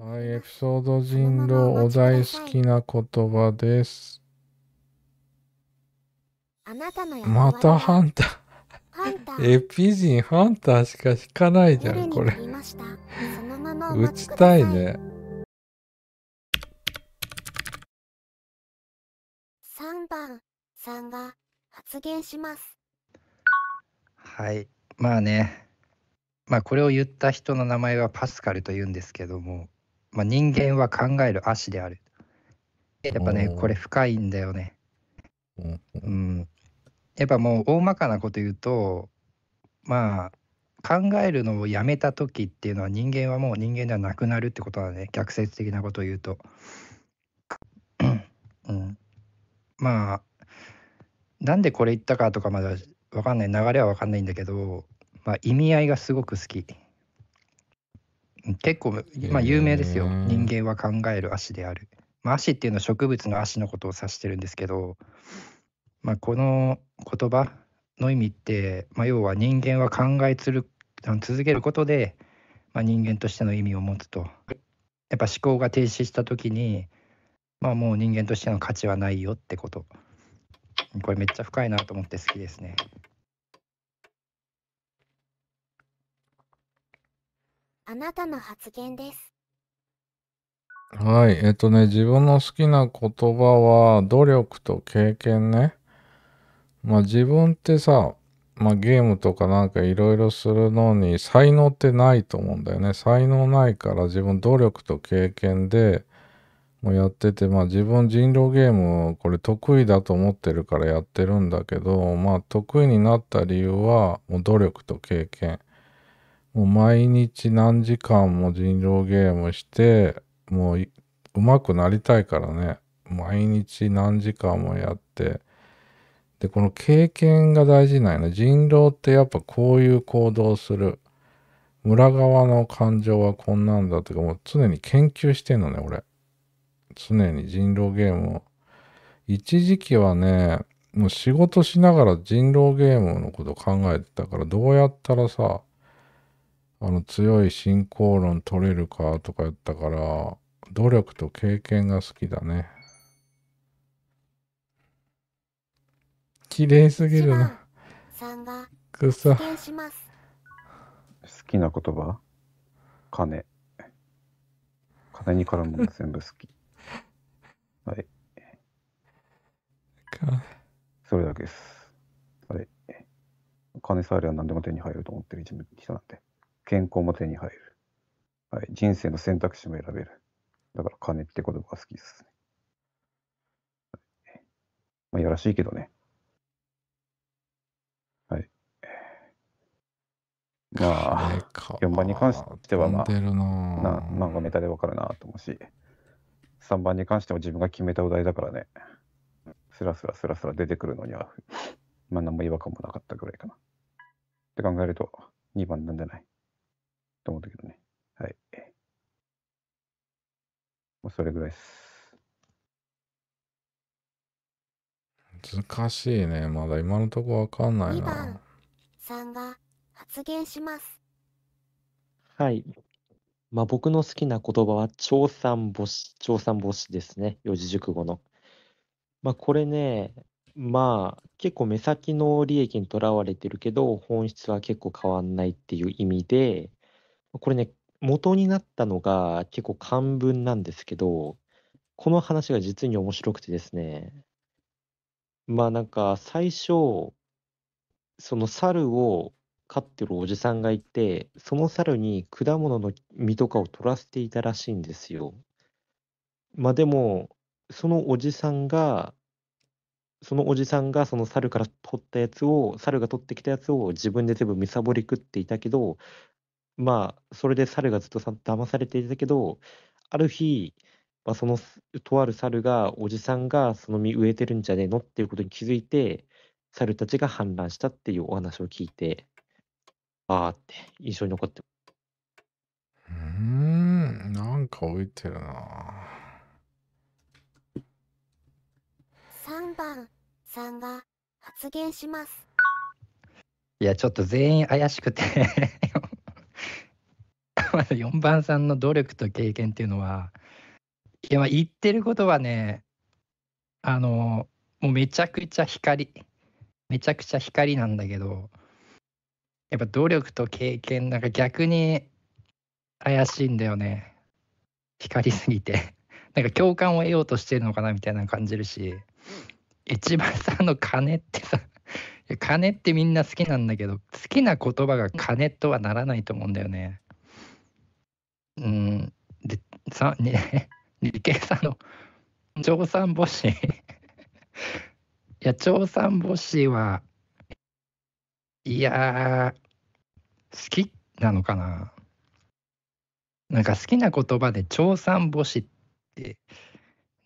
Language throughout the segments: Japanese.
はい、エピソード人狼お大好きな言葉です。あなたのまたハンター。エピジ人ハンターしか引かないじゃんこれ打ちたいね3番さんが発言しますはいまあねまあこれを言った人の名前はパスカルというんですけどもまあ、人間は考える足である。やっぱね、これ深いんだよね。うん、やっぱもう大まかなこと言うとまあ考えるのをやめた時っていうのは人間はもう人間ではなくなるってことだね逆説的なことを言うと。うん、まあなんでこれ言ったかとかまだ分かんない流れは分かんないんだけど、まあ、意味合いがすごく好き。結構、まあ、有名ですよ。人間は考える足である。まあ、足っていうのは植物の足のことを指してるんですけど、まあ、この言葉の意味って、まあ、要は人間は考えつる続けることで、まあ、人間としての意味を持つと。やっぱ思考が停止した時に、まあ、もう人間としての価値はないよってこと。これめっちゃ深いなと思って好きですね。あなたの発言です。はい。えっとね、自分の好きな言葉は、努力と経験ね。まあ自分ってさ、まあ、ゲームとかなんかいろいろするのに才能ってないと思うんだよね。才能ないから自分努力と経験でもうやってて、まあ自分人狼ゲームこれ得意だと思ってるからやってるんだけど、まあ得意になった理由はもう努力と経験。もう毎日何時間も人狼ゲームして、もう上手くなりたいからね、毎日何時間もやって、で、この経験が大事なんやね。人狼ってやっぱこういう行動する。村側の感情はこんなんだとか、もう常に研究してんのね、俺。常に人狼ゲームを。一時期はね、もう仕事しながら人狼ゲームのこと考えてたから、どうやったらさ、あの強い信仰論取れるかとか言ったから、努力と経験が好きだね。綺麗すぎるな。くそ。好きな言葉金。金に絡むの全部好き。はい。か。それだけです。はい。金さえあれば何でも手に入ると思ってる人なんて健康も手に入る。はい、人生の選択肢も選べる。だから金って言葉が好きですね。まあ、やらしいけどね。はい。まあ、4番に関しては、まあ、なな漫画メタでわかるなと思うし、3番に関しても自分が決めたお題だからね、スラスラスラスラ出てくるのには、まあ何も違和感もなかったぐらいかな。って考えると、2番なんじゃないと思ったけどね。はい。まあ、それぐらいです。難しいね。まだ今のとこわかんないな。2番さんが発言します。はい。まあ、僕の好きな言葉は、長三母子、調産母子ですね。四字熟語の。まあ、これね、まあ、結構目先の利益にとらわれてるけど、本質は結構変わんないっていう意味で、これね、元になったのが結構漢文なんですけど、この話が実に面白くてですね、まあなんか最初、その猿を飼ってるおじさんがいて、その猿に果物の実とかを取らせていたらしいんですよ。まあでも、そのおじさんが、そのおじさんがその猿から取ったやつを、猿が取ってきたやつを自分で全部貪り食っていたけど、まあ、それで猿がずっとさ騙されていたけど、ある日、まあ、そのとある猿が、おじさんがその実植えてるんじゃねえのっていうことに気づいて、猿たちが反乱したっていうお話を聞いて、あーって印象に残ってうーん、なんか置いてるな。3番さんが発言しますいや、ちょっと全員怪しくてま4番さんの努力と経験っていうのは、いや、言ってることはね、あの、もうめちゃくちゃ光、めちゃくちゃ光なんだけど、やっぱ努力と経験、なんか逆に怪しいんだよね。光りすぎて。なんか共感を得ようとしてるのかなみたいな感じるし、一番さんの金ってさ、金ってみんな好きなんだけど、好きな言葉が金とはならないと思うんだよね。うんでさね、理系さんの調産母子いや調産母子はいや好きなのかななんか好きな言葉で調産母子って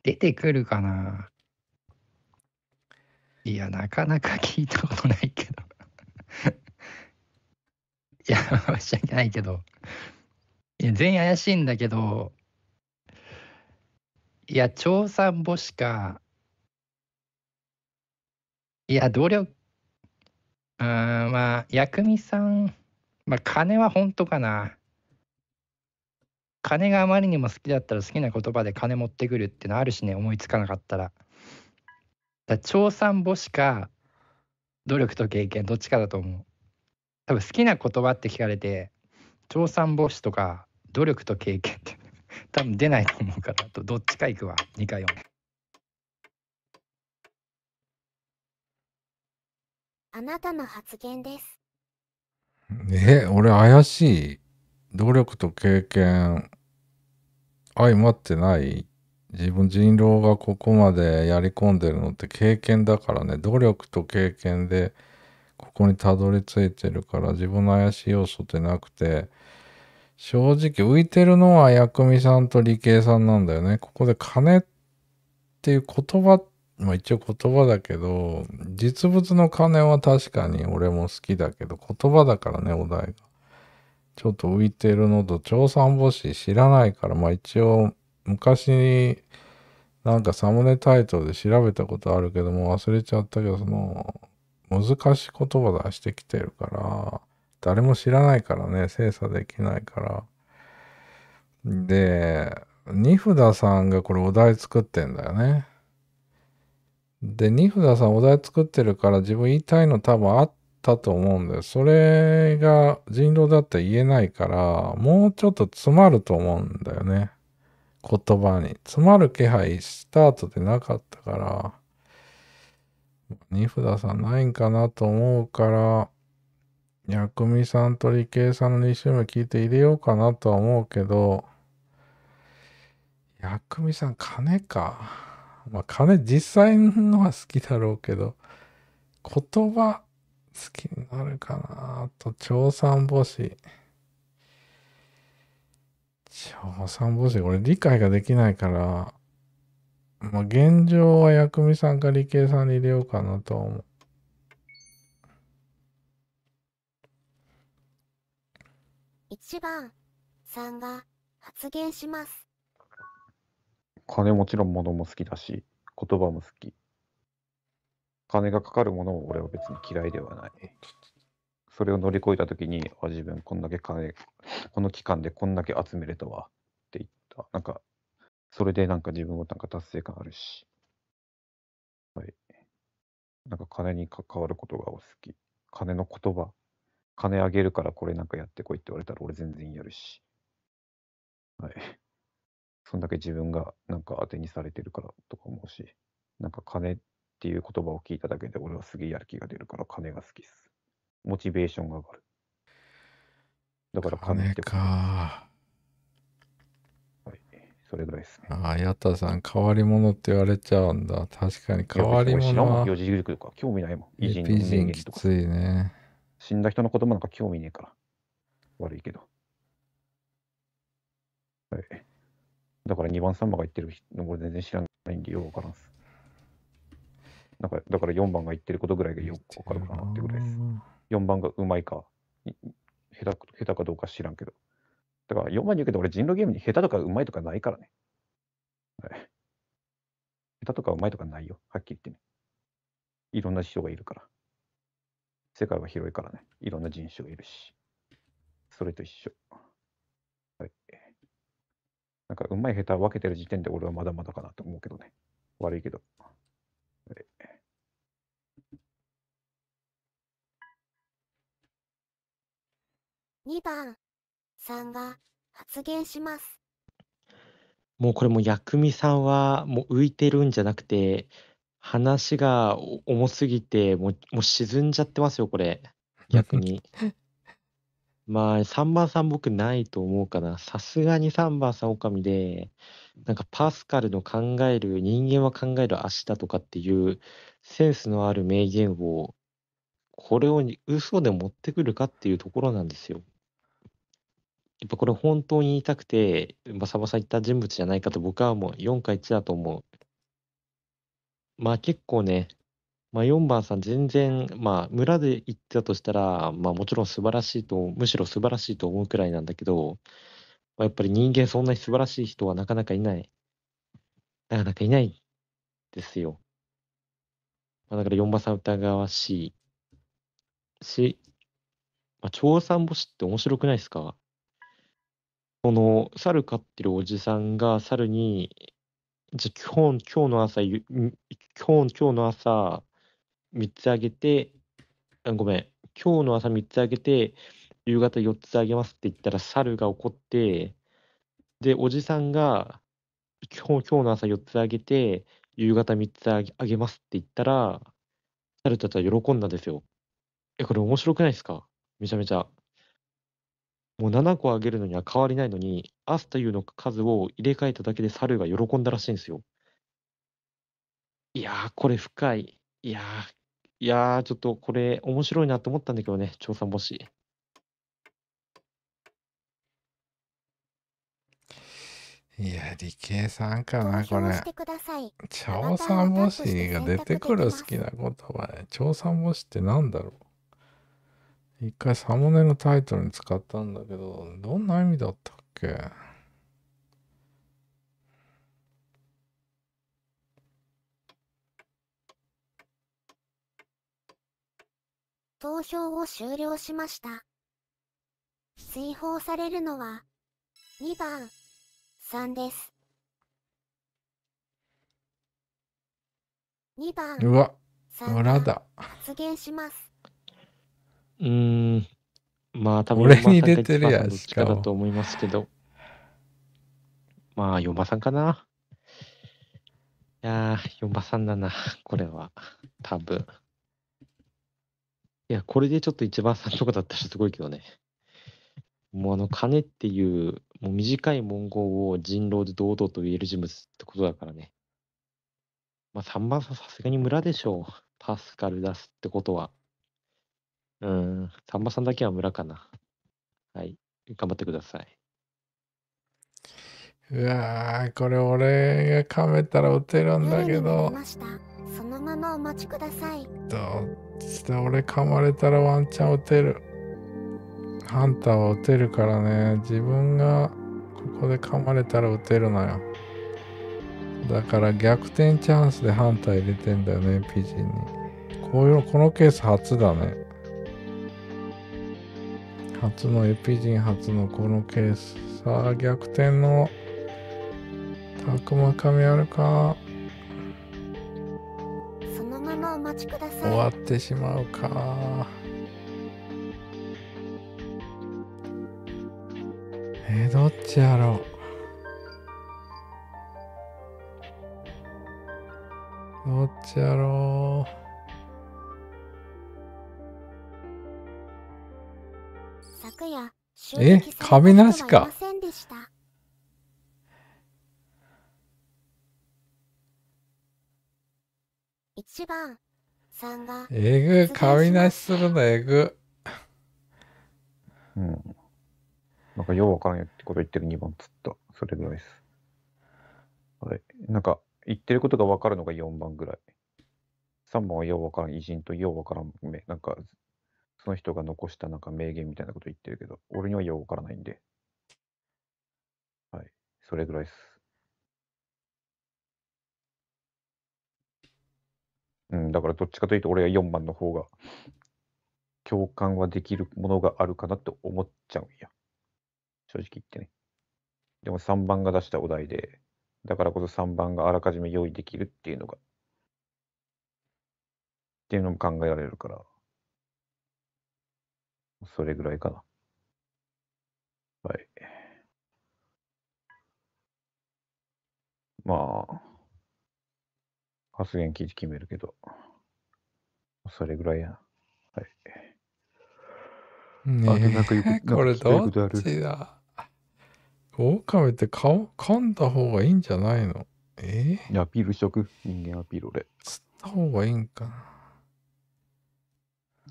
出てくるかないやなかなか聞いたことないけど いや申し訳ないけどいや全員怪しいんだけどいや調査母しかいや努力うんまあ薬味さんまあ金は本当かな金があまりにも好きだったら好きな言葉で金持ってくるってのあるしね思いつかなかったらだ調査母しか努力と経験どっちかだと思う多分好きな言葉って聞かれて調査母子とか努力と経験って 多分出ないと思うからとどっちかいくわ2か4。あなたの発言です。え、俺怪しい。努力と経験、相まってない。自分人狼がここまでやり込んでるのって経験だからね。努力と経験でここにたどり着いてるから自分の怪しい要素ってなくて、正直浮いてるのは薬味さんと理系さんなんだよね。ここで金っていう言葉、まあ一応言葉だけど、実物の金は確かに俺も好きだけど、言葉だからね、お題が。ちょっと浮いてるのと、調母星知らないから、まあ一応昔になんかサムネタイトルで調べたことあるけども忘れちゃったけど、その難しい言葉出してきてるから、誰も知らないからね、精査できないから。で、ニフダさんがこれお題作ってんだよね。で、ニフダさんお題作ってるから自分言いたいの多分あったと思うんで、それが人狼だって言えないから、もうちょっと詰まると思うんだよね。言葉に。詰まる気配スタートでなかったから、ニフダさんないんかなと思うから、薬味さんと理系さんの2週目聞いて入れようかなとは思うけど、薬味さん金か。まあ金実際のは好きだろうけど、言葉好きになるかなと、調産母子。調産母子、俺理解ができないから、まあ現状は薬味さんか理系さんに入れようかなとは思う。1番さんが発言します。金もちろん物も好きだし、言葉も好き。金がかかるものも俺は別に嫌いではない。それを乗り越えた時に、あ自分こんだけ金、この期間でこんだけ集めれたわって言った。なんか、それでなんか自分もなんか達成感あるし。はい。なんか金に関わることがお好き。金の言葉金あげるからこれなんかやってこいって言われたら俺全然やるし。はい。そんだけ自分がなんか当てにされてるからとか思うし、なんか金っていう言葉を聞いただけで俺はすげえやる気が出るから金が好きっす。モチベーションが上がる。だから金ってことか。はい。それぐらいですね。ああ、やったさん、変わり者って言われちゃうんだ。確かに変わりいや知らん者ん四字熟語とか興味ないもん。偉人の名きとか。ついね。死んだ人の言葉なんか興味ねえから。悪いけど。はい。だから2番、3番が言ってるの俺全然知らないんでよくわからんす。だからだから4番が言ってることぐらいがよくわかるかなってぐらいです。4番がうまいか、下手下手かどうか知らんけど。だから4番に言うけど俺人狼ゲームに下手とかうまいとかないからね。はい。下手とかうまいとかないよ。はっきり言ってね。いろんな人がいるから。世界は広いからね。いろんな人種がいるし。それと一緒。はい。なんか、うまい下手分けてる時点で俺はまだまだかなと思うけどね。悪いけど。はい、2番さんが発言します。もうこれも薬味さんはもう浮いてるんじゃなくて話がお重すぎて、もうもう沈んじゃってますよ、これ。逆に。まあ、3番さん僕ないと思うかな。さすがに3番さん狼で、なんかパスカルの考える、人間は考える明日とかっていうセンスのある名言を、これを嘘で持ってくるかっていうところなんですよ。やっぱこれ本当に言いたくて、バサバサ言った人物じゃないかと僕はもう4か1だと思う。まあ結構ね、まあ、4番さん、全然、まあ、村で行ってたとしたら、まあ、もちろん素晴らしいと、むしろ素晴らしいと思うくらいなんだけど、まあ、やっぱり人間、そんなに素晴らしい人はなかなかいない。なかなかいないですよ。まあ、だから4番さん疑わしいし、まあ、長三星って面白くないですかこの猿飼ってるおじさんが猿にじゃあ今日、今日の朝、ゆ今日、今日の朝、3つあげて、あごめん、今日の朝3つあげて、夕方4つあげますって言ったら、猿が怒って、で、おじさんが、基本今日の朝4つあげて、夕方3つあげあげますって言ったら、猿たちは喜んだんですよ。え、これ面白くないですかめちゃめちゃ。もう7個あげるのには変わりないのに、アスというの数を入れ替えただけで猿が喜んだらしいんですよ。いやー、これ深い。いやー、いやー、ちょっとこれ面白いなと思ったんだけどね、調査模し。いや、理系さんかな、これ。調査模試が出てくる好きな言葉ね。調査模試って何だろう一回サムネのタイトルに使ったんだけど、どんな意味だったっけ投票を終了しました。追放されるのは、2番、3です。2番、うわ、裏だ。発言します。うん。まあ多分、俺に出てるやつかだと思いますけど。まあ、四馬さんかな。いやー、四馬さんだな、これは。多分。いや、これでちょっと一番さんとかだったらすごいけどね。もうあの、金っていう、もう短い文言を人狼で堂々と言える人物ってことだからね。まあ、3番さんさすがに村でしょう。パスカル出すってことは。うん、さんまさんだけは村かな。はい、頑張ってください。うわー、これ俺が噛めたら打てるんだけど。そのままお待ちください。どう俺噛まれたらワンチャン打てる。ハンターは打てるからね、自分がここで噛まれたら打てるのよ。だから逆転チャンスでハンター入れてんだよね、PG に。こういう、このケース初だね。初のエピジン初のこのケースさあ逆転のたくまかみあるかそのままお待ちください終わってしまうかえどっちやろうどっちやろうえなしか一番3がえぐなしするのえぐうんなんかようわからんよってこと言ってる2番つったそれぐらいですあれなんか言ってることがわかるのが4番ぐらい3番はようわからん偉人とようわからん目なんかその人が残したなんか名言みたいなこと言ってるけど、俺にはよくわからないんで。はい。それぐらいです。うん、だからどっちかというと俺は4番の方が共感はできるものがあるかなと思っちゃうんや。正直言ってね。でも3番が出したお題で、だからこそ3番があらかじめ用意できるっていうのが、っていうのも考えられるから。それぐらいかな。はい。まあ、発言記事決めるけど、それぐらいやはい。ねえ、なんかく なんこれどっちだオオカミって顔噛んだ方がいいんじゃないのええアピールしとく人間アピール俺。釣った方がいいんかな。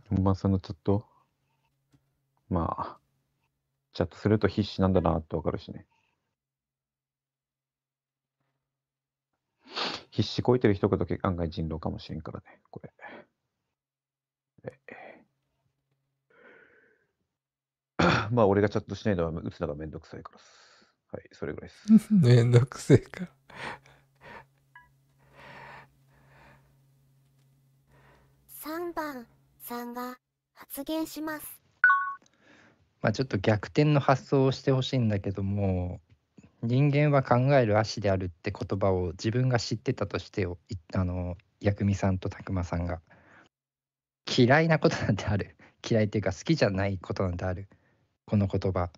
本番さんのちょっとまあ、チャットすると必死なんだなってわかるしね。必死こいてる人が案外人狼かもしれんからね、これ。まあ、俺がチャットしないのは打つのがめんどくさいからす。はい、それぐらいです。めんどくせえから。3番さんが発言します。まあ、ちょっと逆転の発想をしてほしいんだけども人間は考える足であるって言葉を自分が知ってたとしてあの薬味さんと拓磨さんが嫌いなことなんてある嫌いっていうか好きじゃないことなんてあるこの言葉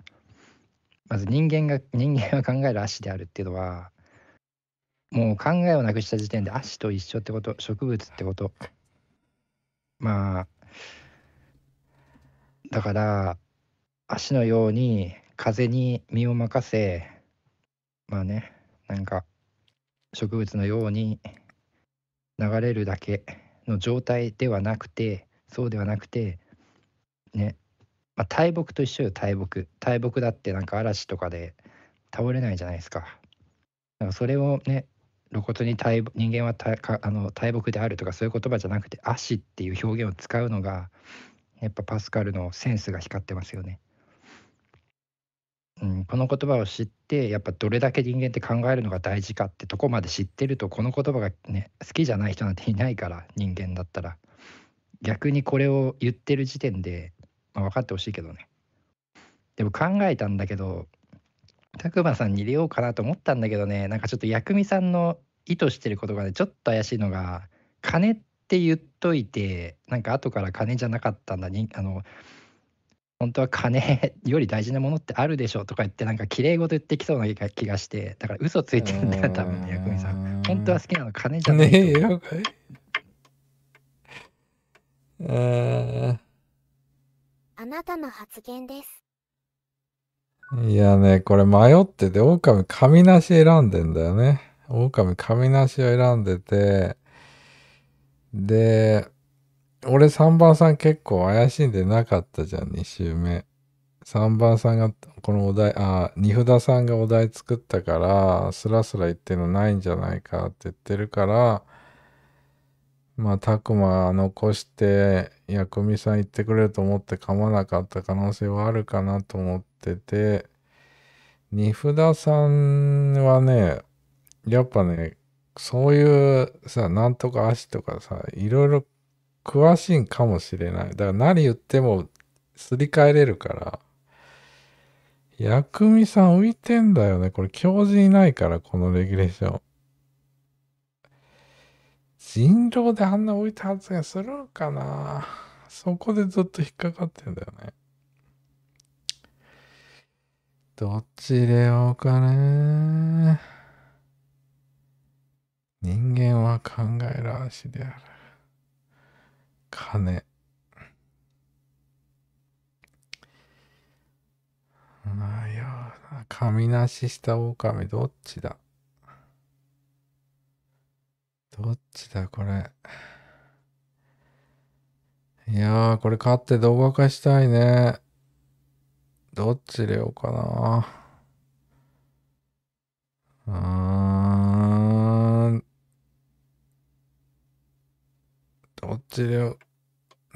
まず人間が人間は考える足であるっていうのはもう考えをなくした時点で足と一緒ってこと植物ってことまあだから足のように風に身を任せまあねなんか植物のように流れるだけの状態ではなくてそうではなくてね、まあ、大木と一緒よ大木大木だってなんか嵐とかで倒れないじゃないですかだからそれをね露骨に大人間は大あの大木であるとかそういう言葉じゃなくて「足」っていう表現を使うのがやっぱパスカルのセンスが光ってますよね。うん、この言葉を知ってやっぱどれだけ人間って考えるのが大事かってとこまで知ってるとこの言葉がね好きじゃない人なんていないから人間だったら逆にこれを言ってる時点で、まあ、分かってほしいけどねでも考えたんだけど拓馬さんに入れようかなと思ったんだけどねなんかちょっと薬味さんの意図してることがねちょっと怪しいのが金って言っといてなんか後から金じゃなかったんだにあの本当は金 より大事なものってあるでしょうとか言ってなんか綺麗事言ってきそうな気がしてだから嘘ついてるんだよ多分薬味さん本当は好きなの金じゃないねえよえあなたの発言ですいやねこれ迷ってて狼神なし選んでんだよね狼神なしを選んでてで俺3番さん結構怪しんでなかったじゃん、2周目。3番さんが、このお題、あ、二札さんがお題作ったから、スラスラ言ってるのないんじゃないかって言ってるから、まあ、たくま残して、薬味さん言ってくれると思って噛まなかった可能性はあるかなと思ってて、二札さんはね、やっぱね、そういうさ、なんとか足とかさ、いろいろ詳しいんかもしれない。だから何言ってもすり替えれるから。薬味さん浮いてんだよね。これ教授いないから、このレギュレーション。人狼であんな浮いた発言するんかなそこでずっと引っかかってんだよね。どっち入れようかね。人間は考える足である。金。あいや、神なしした狼、どっちだどっちだ、これ。いやー、これ勝って動画化したいね。どっち入れようかな。ああ。って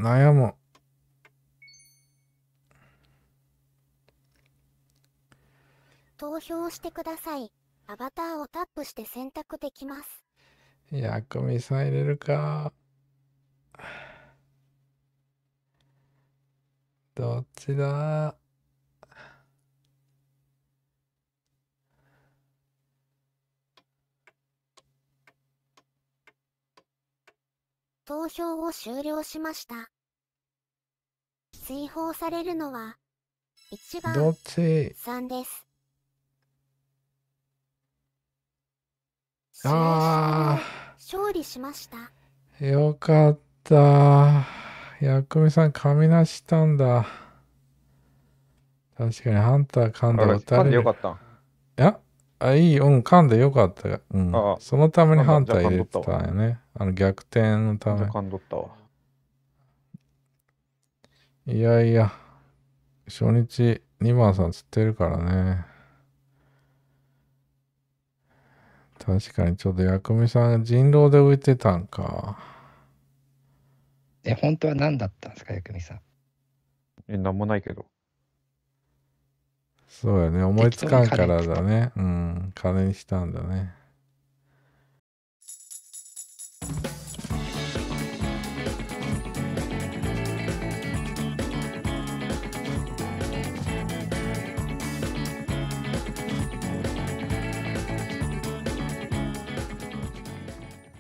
悩む。投票してください。アバターをタップして選択できます。薬味さん入れるか。どっちだ投票を終了しました。追放されるのは、1番さんです。ああ。勝利しました。よかった。ヤクミさん、髪なしたんだ。確かに、ハンター噛んだ。撃たる。よかった。いや、あ、いい、うん、噛んでよかった。うん、ああそのために反対入れてたんよね。あの逆転のため。噛んどったわ。いやいや、初日2番さん釣ってるからね。確かにちょっと薬味さん人狼で浮いてたんか。え、本当は何だったんですか、薬味さん。え、なんもないけど。そうやね思いつかんからだねうん金にしたんだね